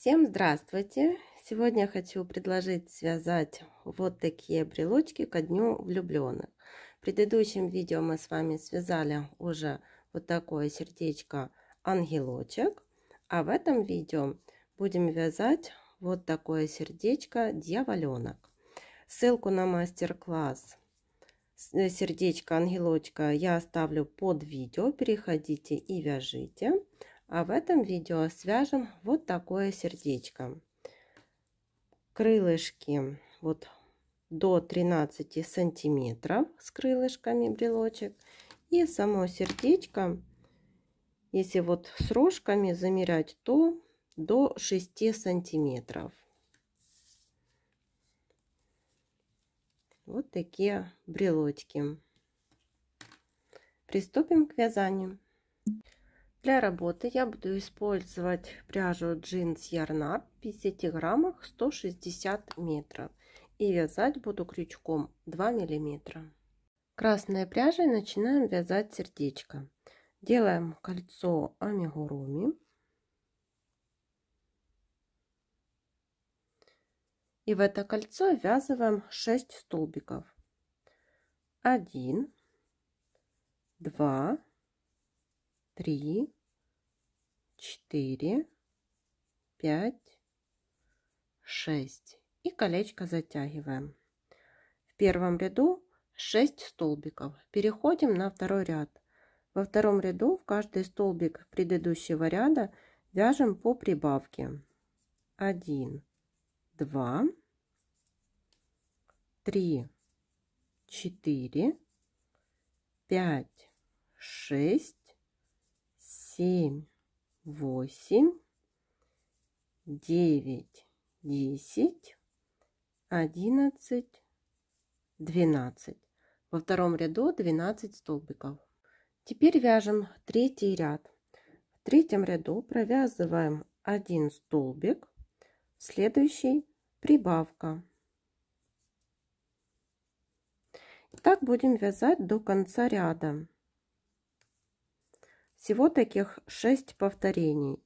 Всем здравствуйте! Сегодня я хочу предложить связать вот такие брелочки ко дню влюбленных. В предыдущем видео мы с вами связали уже вот такое сердечко ангелочек, а в этом видео будем вязать вот такое сердечко дьяволенок. Ссылку на мастер-класс э, сердечко ангелочка я оставлю под видео. Переходите и вяжите. А в этом видео свяжем вот такое сердечко. Крылышки вот до 13 сантиметров с крылышками брелочек. И само сердечко, если вот с рожками замерять, то до 6 сантиметров. Вот такие брелочки. Приступим к вязанию. Для работы я буду использовать пряжу джинс Ярнар 50 граммах 160 метров и вязать буду крючком 2 миллиметра. Красной пряжей начинаем вязать сердечко. Делаем кольцо амигуруми. И в это кольцо ввязываем 6 столбиков. 1, 2, 3, 4, 5, 6. И колечко затягиваем. В первом ряду 6 столбиков. Переходим на второй ряд. Во втором ряду в каждый столбик предыдущего ряда вяжем по прибавке. 1, 2, 3, 4, 5, 6, 7, восемь, девять, десять, одиннадцать, двенадцать. Во втором ряду 12 столбиков. Теперь вяжем третий ряд. В третьем ряду провязываем один столбик, следующий прибавка. так будем вязать до конца ряда. Всего таких 6 повторений.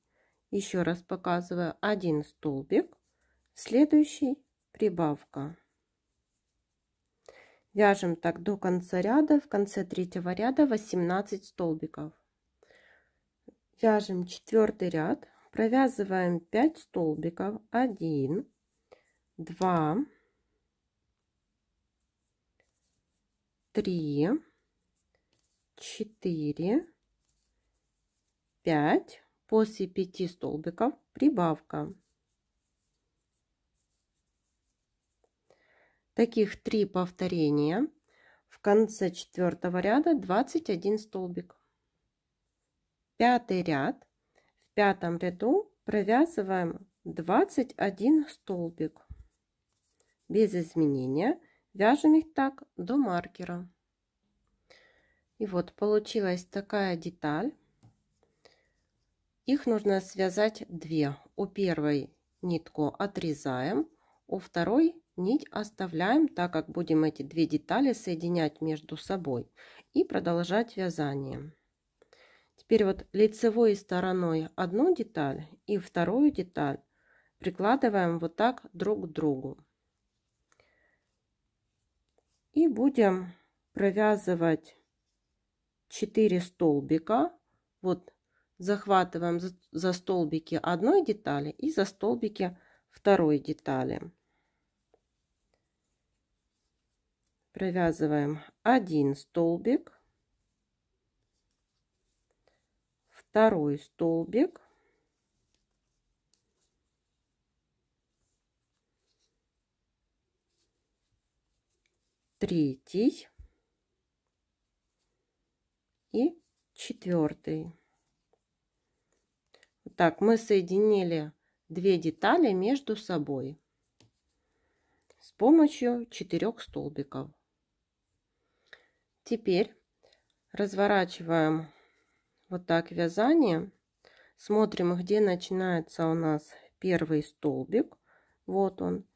Еще раз показываю один столбик, следующий прибавка. Вяжем так до конца ряда, в конце третьего ряда 18 столбиков. Вяжем четвертый ряд, провязываем 5 столбиков, 1, 2, 3, 4, 5 после 5 столбиков прибавка. Таких 3 повторения. В конце четвертого ряда 21 столбик. Пятый ряд. В пятом ряду провязываем 21 столбик. Без изменения. Вяжем их так до маркера. И вот получилась такая деталь. Их нужно связать две. У первой нитку отрезаем, у второй нить оставляем, так как будем эти две детали соединять между собой и продолжать вязание. Теперь вот лицевой стороной одну деталь и вторую деталь прикладываем вот так друг к другу. И будем провязывать 4 столбика вот захватываем за, столбики одной детали и за столбики второй детали. Провязываем один столбик, второй столбик, третий и четвертый. Так, мы соединили две детали между собой с помощью четырех столбиков. Теперь разворачиваем вот так вязание. Смотрим, где начинается у нас первый столбик. Вот он.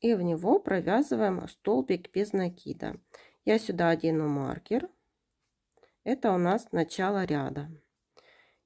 И в него провязываем столбик без накида. Я сюда одену маркер. Это у нас начало ряда.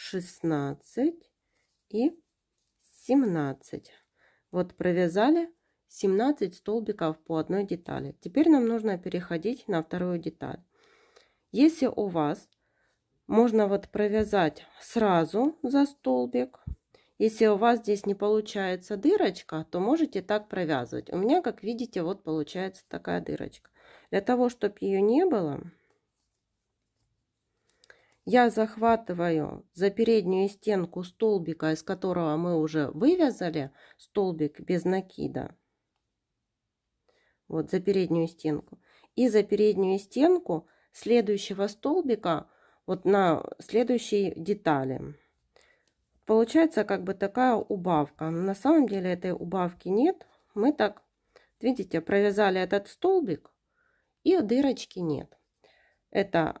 16 и 17. Вот провязали 17 столбиков по одной детали. Теперь нам нужно переходить на вторую деталь. Если у вас можно вот провязать сразу за столбик, если у вас здесь не получается дырочка, то можете так провязывать. У меня, как видите, вот получается такая дырочка. Для того, чтобы ее не было, я захватываю за переднюю стенку столбика, из которого мы уже вывязали столбик без накида. Вот за переднюю стенку. И за переднюю стенку следующего столбика, вот на следующей детали. Получается как бы такая убавка. Но на самом деле этой убавки нет. Мы так, видите, провязали этот столбик и дырочки нет. Это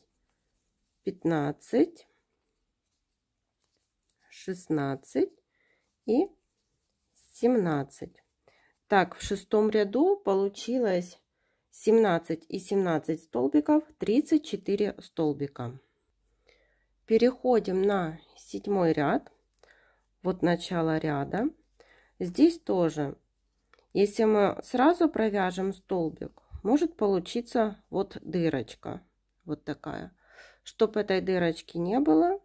15, 16 и 17. Так, в шестом ряду получилось 17 и 17 столбиков, 34 столбика. Переходим на седьмой ряд. Вот начало ряда. Здесь тоже, если мы сразу провяжем столбик, может получиться вот дырочка, вот такая чтобы этой дырочки не было.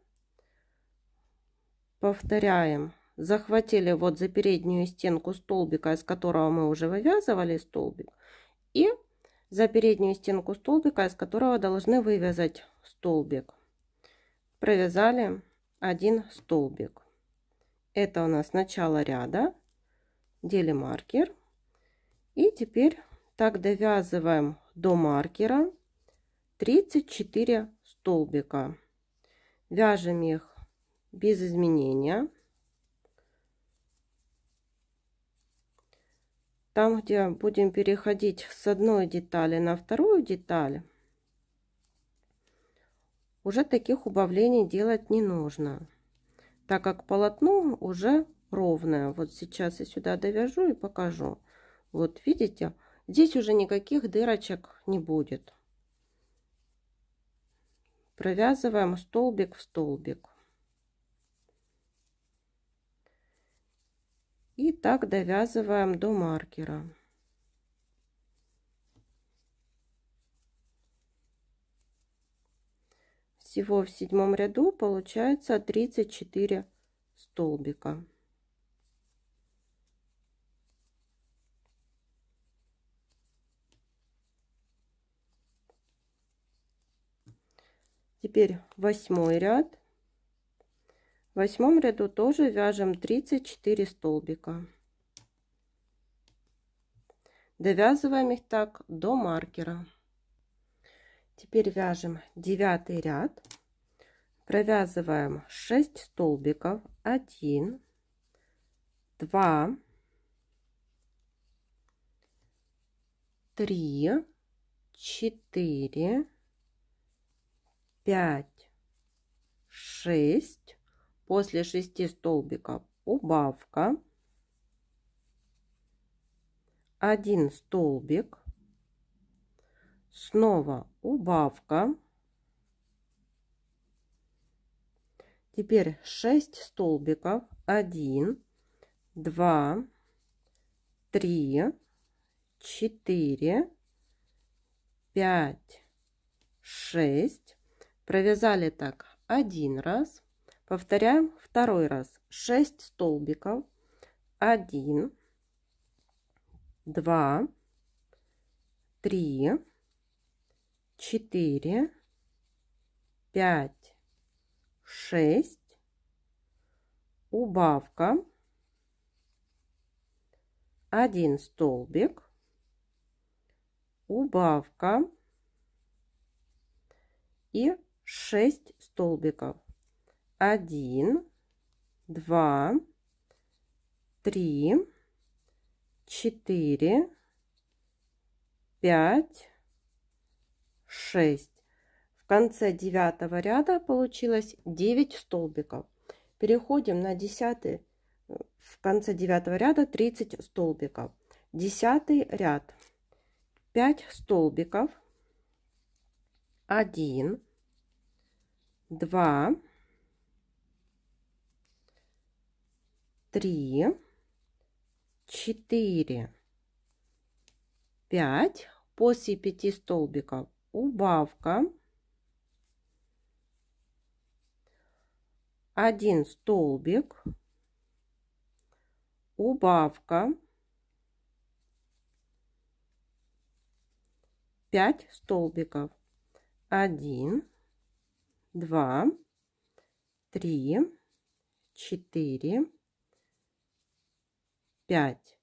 Повторяем. Захватили вот за переднюю стенку столбика, из которого мы уже вывязывали столбик. И за переднюю стенку столбика, из которого должны вывязать столбик. Провязали один столбик. Это у нас начало ряда. Делим маркер. И теперь так довязываем до маркера 34 столбика. Вяжем их без изменения. Там, где будем переходить с одной детали на вторую деталь, уже таких убавлений делать не нужно, так как полотно уже ровное. Вот сейчас я сюда довяжу и покажу. Вот видите, здесь уже никаких дырочек не будет провязываем столбик в столбик и так довязываем до маркера всего в седьмом ряду получается 34 столбика Теперь восьмой ряд. В восьмом ряду тоже вяжем 34 столбика. Довязываем их так до маркера. Теперь вяжем девятый ряд. Провязываем 6 столбиков. 1, 2, 3, 4, пять, шесть. После шести столбиков убавка. Один столбик. Снова убавка. Теперь 6 столбиков. 1, 2, 3, 4, 5, 6. Провязали так один раз. Повторяем второй раз. 6 столбиков. 1, 2, 3, 4, 5, 6. Убавка. 1 столбик. Убавка. И 6 столбиков. 1, 2, 3, 4, 5, 6. В конце девятого ряда получилось 9 столбиков. Переходим на десятый. В конце девятого ряда 30 столбиков. Десятый ряд. 5 столбиков. 1, два, три, четыре, пять. После пяти столбиков убавка. Один столбик, убавка. 5 столбиков. 1, два, три, четыре, пять.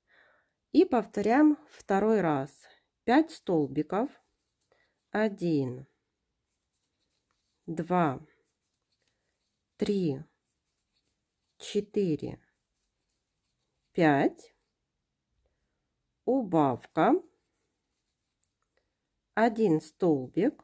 И повторяем второй раз. Пять столбиков. Один, два, три, четыре, пять. Убавка. Один столбик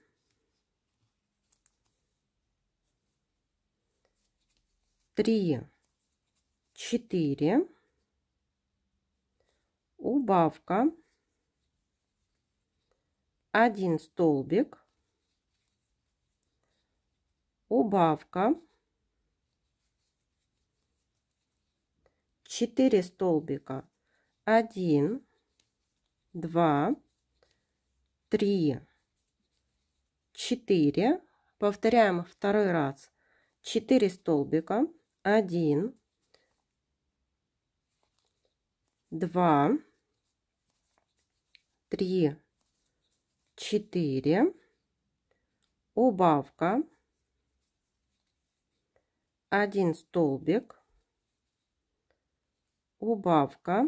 3, 4, убавка, 1 столбик, убавка, 4 столбика, 1, 2, 3, 4, повторяем второй раз, 4 столбика, один, два, три, четыре, убавка, один столбик, убавка,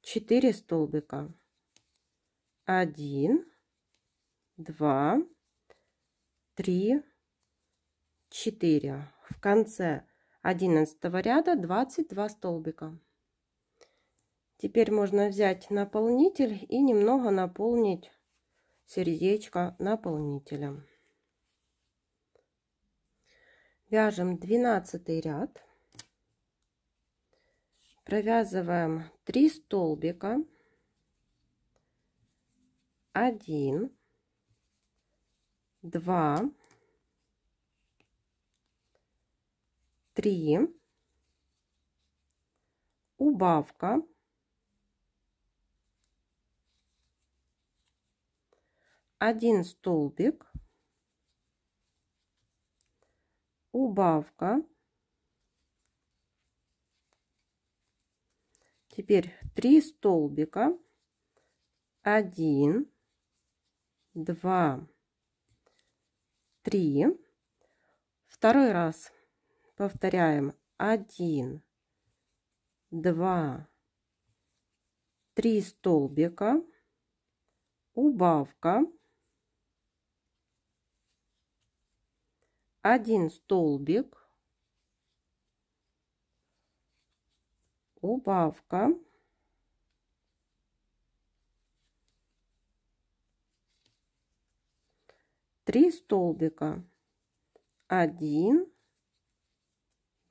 четыре столбика, один, два, три, 4. В конце 11 ряда 22 столбика. Теперь можно взять наполнитель и немного наполнить сердечко наполнителем. Вяжем 12 ряд. Провязываем 3 столбика. 1, 2, 3, убавка, один столбик, убавка. Теперь 3 столбика, 1, 2, 3. Второй раз Повторяем. Один, два, три столбика, убавка, один столбик, убавка, три столбика, один,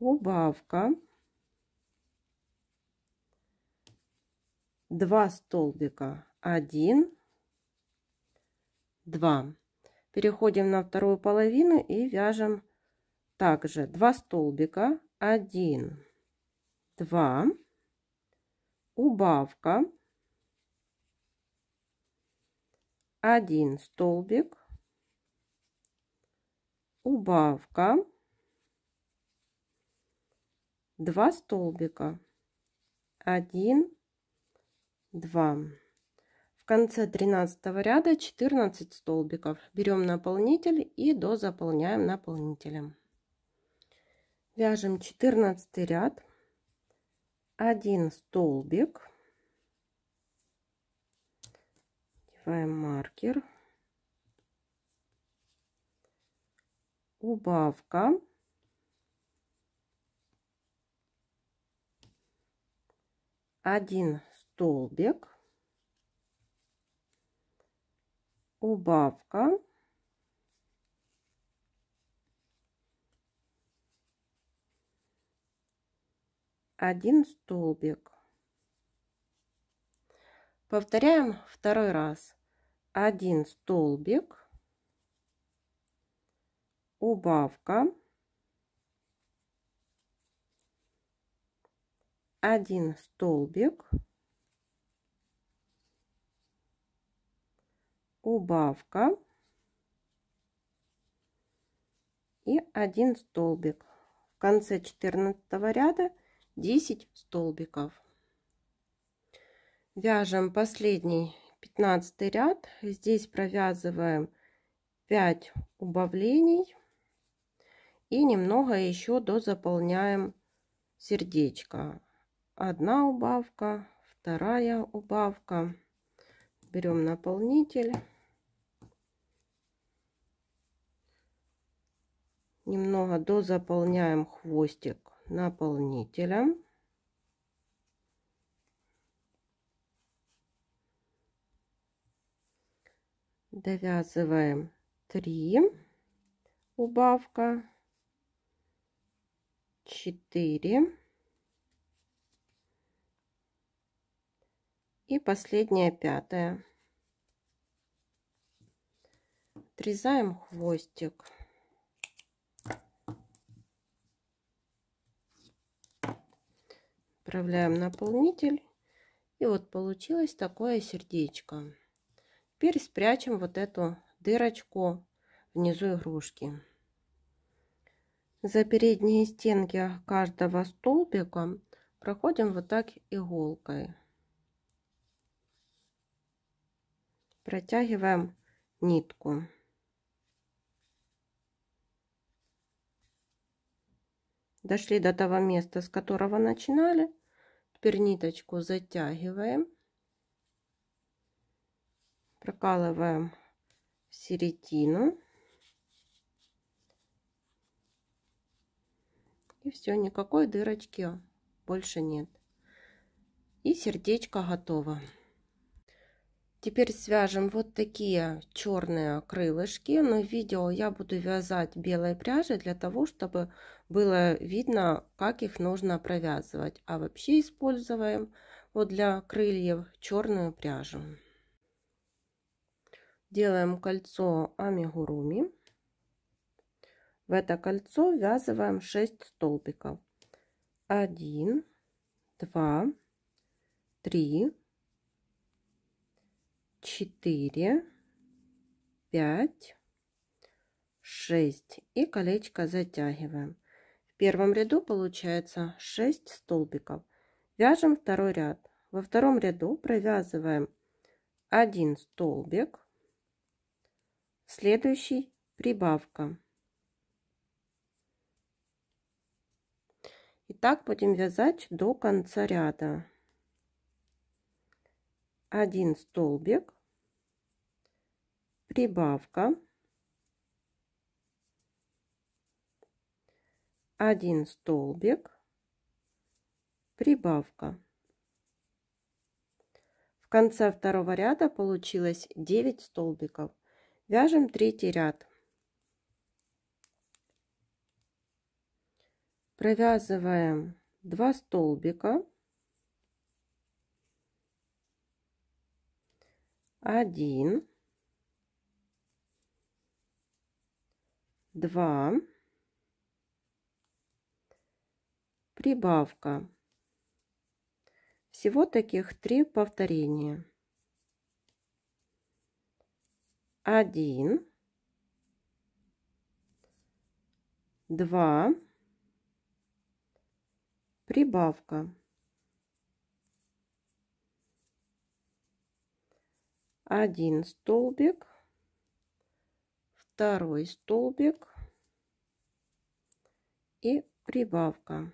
убавка, 2 столбика, 1, 2. Переходим на вторую половину и вяжем также 2 столбика, 1, 2, убавка, 1 столбик, убавка, 2 столбика 1 2 в конце 13 ряда 14 столбиков берем наполнитель и до заполняем наполнителем вяжем 14 ряд 1 столбик деваем маркер убавка один столбик, убавка, один столбик. Повторяем второй раз. Один столбик, убавка, 1 столбик, убавка и 1 столбик. В конце 14 ряда 10 столбиков. Вяжем последний 15 ряд. Здесь провязываем 5 убавлений и немного еще до заполняем сердечко одна убавка, вторая убавка. Берем наполнитель. Немного дозаполняем хвостик наполнителем. Довязываем 3 убавка, 4 и последняя пятая отрезаем хвостик отправляем наполнитель и вот получилось такое сердечко теперь спрячем вот эту дырочку внизу игрушки за передние стенки каждого столбика проходим вот так иголкой протягиваем нитку. Дошли до того места, с которого начинали. Теперь ниточку затягиваем. Прокалываем середину. И все, никакой дырочки больше нет. И сердечко готово. Теперь свяжем вот такие черные крылышки, но видео я буду вязать белой пряжи для того, чтобы было видно, как их нужно провязывать. А вообще используем вот для крыльев черную пряжу. Делаем кольцо амигуруми. В это кольцо ввязываем 6 столбиков. 1, 2, 3, 4, 5, 6 и колечко затягиваем. В первом ряду получается 6 столбиков. Вяжем второй ряд. Во втором ряду провязываем 1 столбик, следующий прибавка. И так будем вязать до конца ряда. 1 столбик, прибавка, 1 столбик, прибавка. В конце второго ряда получилось 9 столбиков. Вяжем третий ряд. Провязываем 2 столбика один, два, прибавка. Всего таких три повторения. Один, два, прибавка. один столбик, второй столбик и прибавка.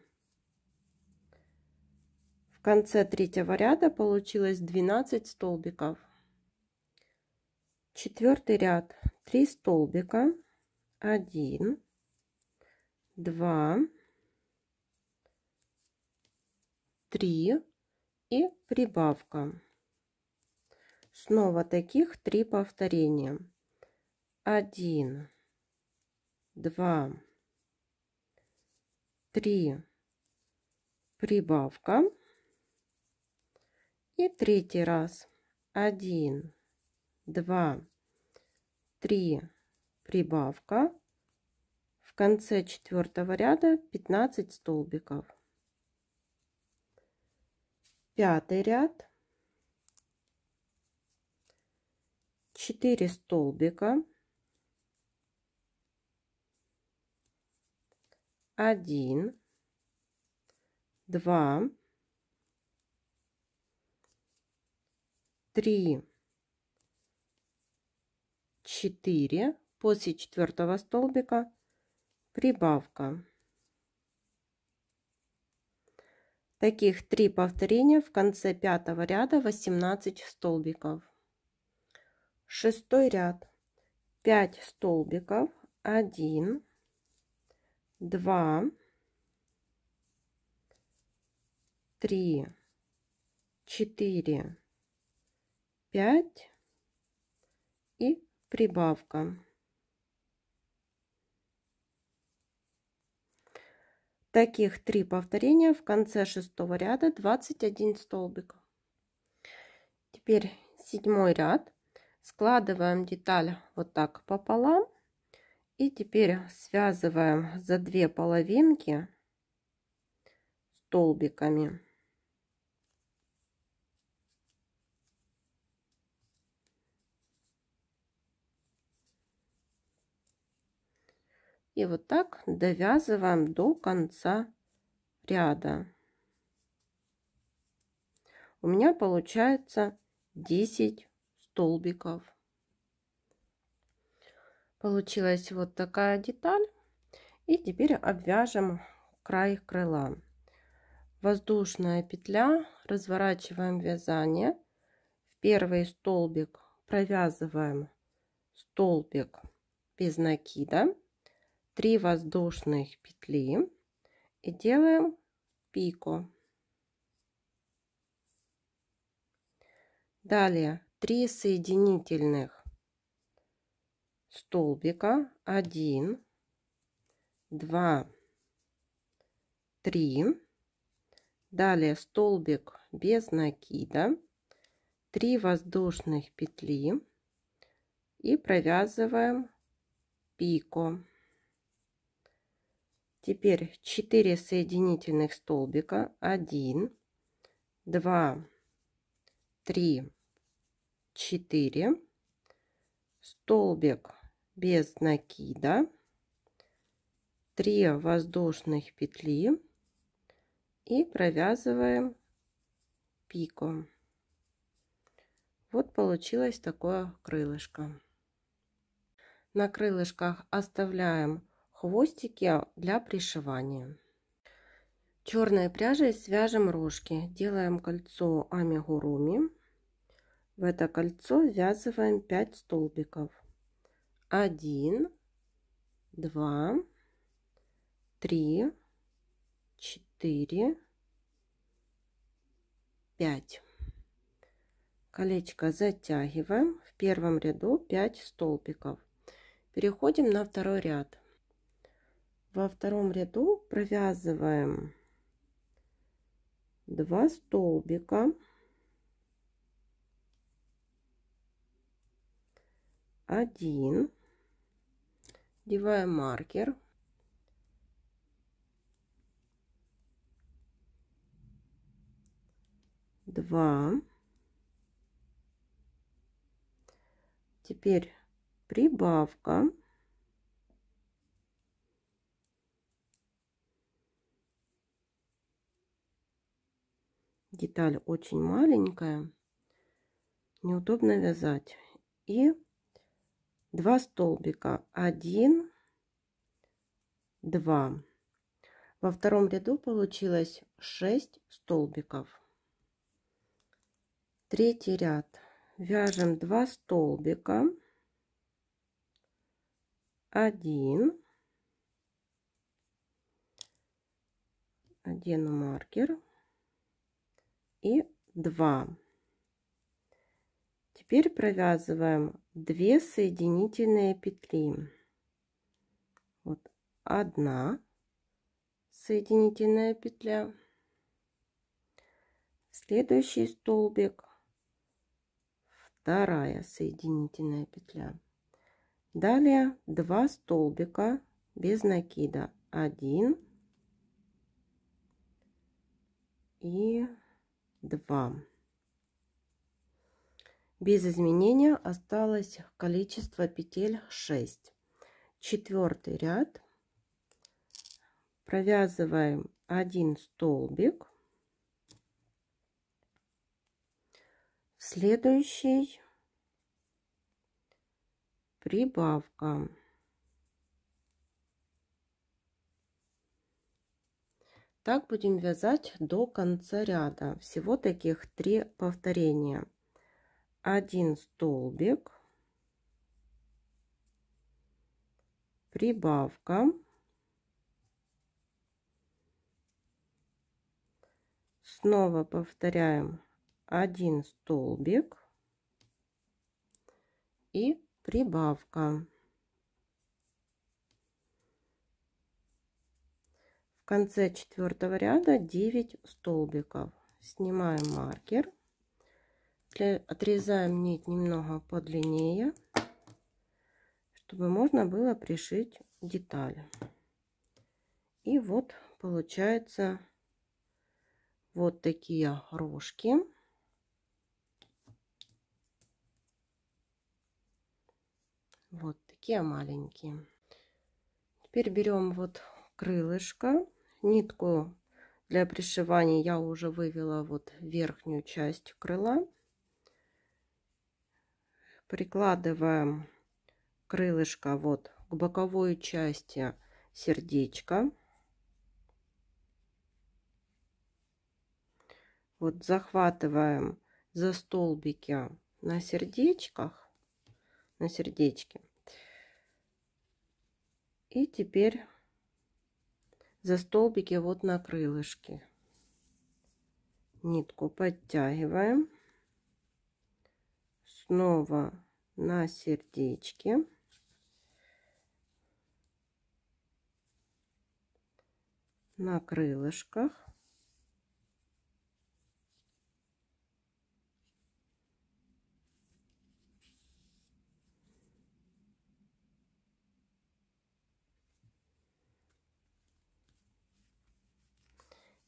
В конце третьего ряда получилось 12 столбиков. Четвертый ряд три столбика, один, два, три и прибавка. Снова таких три повторения. Один, два, три. Прибавка. И третий раз. Один, два, три. Прибавка. В конце четвертого ряда 15 столбиков. Пятый ряд 4 столбика, 1, 2, 3, 4, после четвертого столбика прибавка. Таких три повторения в конце пятого ряда 18 столбиков шестой ряд 5 столбиков 1 2 3 4 5 и прибавка таких три повторения в конце шестого ряда 21 столбик теперь седьмой ряд Складываем деталь вот так пополам. И теперь связываем за две половинки столбиками. И вот так довязываем до конца ряда. У меня получается 10 столбиков. Получилась вот такая деталь. И теперь обвяжем край крыла. Воздушная петля, разворачиваем вязание. В первый столбик провязываем столбик без накида, 3 воздушных петли и делаем пико. Далее три соединительных столбика 1 2 3 далее столбик без накида 3 воздушных петли и провязываем пико теперь 4 соединительных столбика 1 2 3 4 столбик без накида 3 воздушных петли и провязываем пико вот получилось такое крылышко на крылышках оставляем хвостики для пришивания черной пряжей свяжем рожки делаем кольцо амигуруми в это кольцо ввязываем 5 столбиков. 1, 2, 3, 4, 5. Колечко затягиваем. В первом ряду 5 столбиков. Переходим на второй ряд. Во втором ряду провязываем 2 столбика. один, Деваем маркер. Два. Теперь прибавка. Деталь очень маленькая, неудобно вязать. И Два столбика 1 2 во втором ряду получилось 6 столбиков третий ряд вяжем 2 столбика 1 одену маркер и 2 теперь провязываем две соединительные петли вот одна соединительная петля следующий столбик вторая соединительная петля далее два столбика без накида 1 и 2 без изменения осталось количество петель 6. Четвертый ряд. Провязываем один столбик. В следующий прибавка. Так будем вязать до конца ряда. Всего таких три повторения один столбик, прибавка, снова повторяем один столбик и прибавка. В конце четвертого ряда 9 столбиков. Снимаем маркер. Отрезаем нить немного подлиннее, чтобы можно было пришить детали. И вот получается вот такие рожки. Вот такие маленькие. Теперь берем вот крылышко. Нитку для пришивания я уже вывела вот верхнюю часть крыла. Прикладываем крылышко вот к боковой части сердечка Вот захватываем за столбики на сердечках, на сердечке. И теперь за столбики вот на крылышке. Нитку подтягиваем снова на сердечке. на крылышках.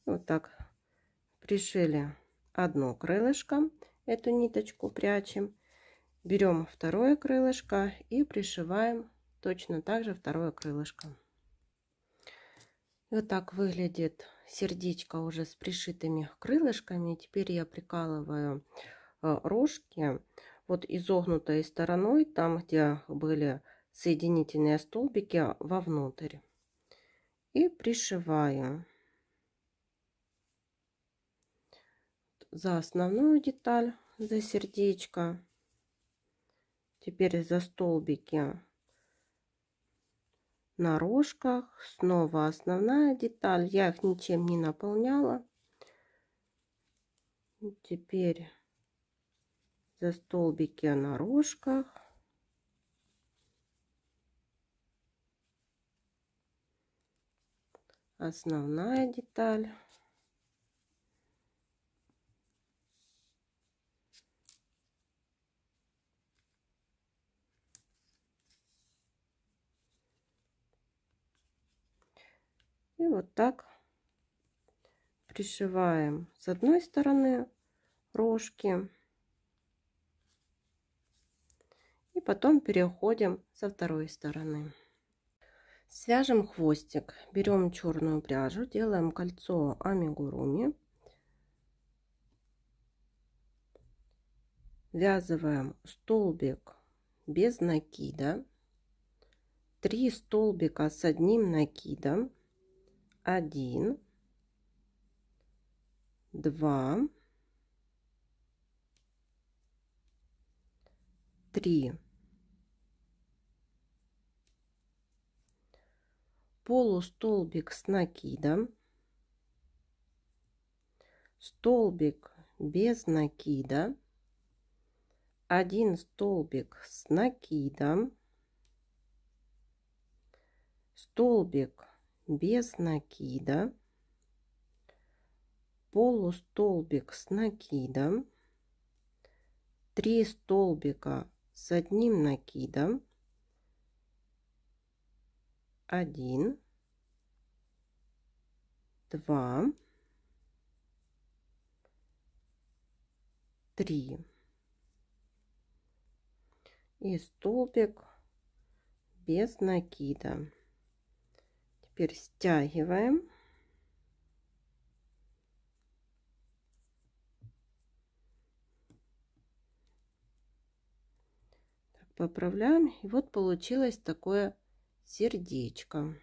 Вот так пришили одно крылышко, эту ниточку прячем, берем второе крылышко и пришиваем точно так же второе крылышко. вот так выглядит сердечко уже с пришитыми крылышками. Теперь я прикалываю э, рожки вот изогнутой стороной, там где были соединительные столбики, вовнутрь. И пришиваю. За основную деталь, за сердечко Теперь за столбики на рожках. Снова основная деталь. Я их ничем не наполняла. теперь за столбики на рожках. Основная деталь. И вот так пришиваем с одной стороны рожки. И потом переходим со второй стороны. Свяжем хвостик. Берем черную пряжу, делаем кольцо амигуруми. вязываем столбик без накида 3 столбика с одним накидом один, два, три. Полустолбик с накидом, столбик без накида, один столбик с накидом, столбик без накида, полустолбик с накидом, 3 столбика с одним накидом, 1, 2, 3 и столбик без накида теперь стягиваем. поправляем. И вот получилось такое сердечко.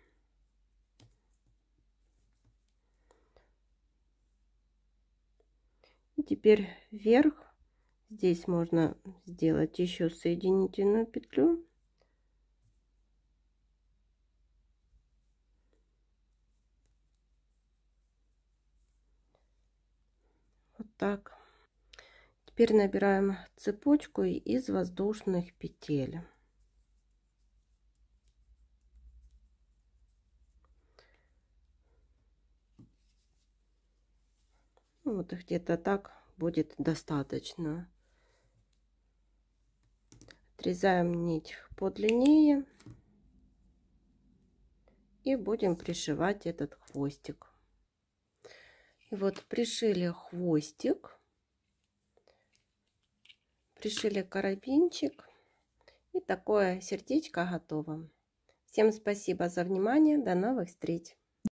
И теперь вверх здесь можно сделать еще соединительную петлю так теперь набираем цепочку из воздушных петель ну, вот где-то так будет достаточно отрезаем нить подлиннее и будем пришивать этот хвостик и вот пришили хвостик, пришили карабинчик и такое сердечко готово. Всем спасибо за внимание, до новых встреч!